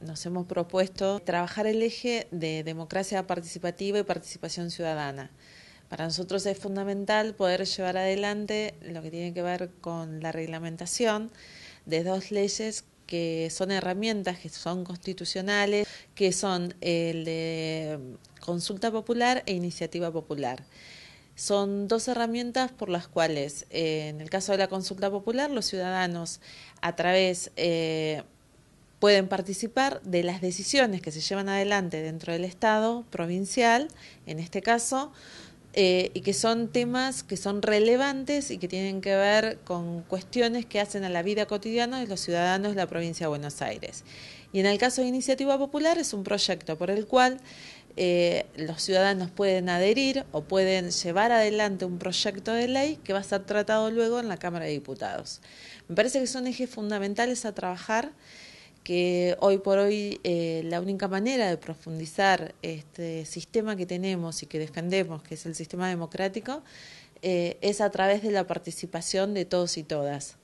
nos hemos propuesto trabajar el eje de democracia participativa y participación ciudadana. Para nosotros es fundamental poder llevar adelante lo que tiene que ver con la reglamentación de dos leyes que son herramientas, que son constitucionales, que son el de consulta popular e iniciativa popular. Son dos herramientas por las cuales, eh, en el caso de la consulta popular, los ciudadanos a través eh, pueden participar de las decisiones que se llevan adelante dentro del Estado provincial, en este caso, eh, y que son temas que son relevantes y que tienen que ver con cuestiones que hacen a la vida cotidiana de los ciudadanos de la provincia de Buenos Aires. Y en el caso de Iniciativa Popular es un proyecto por el cual eh, los ciudadanos pueden adherir o pueden llevar adelante un proyecto de ley que va a ser tratado luego en la Cámara de Diputados. Me parece que son ejes fundamentales a trabajar que hoy por hoy eh, la única manera de profundizar este sistema que tenemos y que defendemos, que es el sistema democrático, eh, es a través de la participación de todos y todas.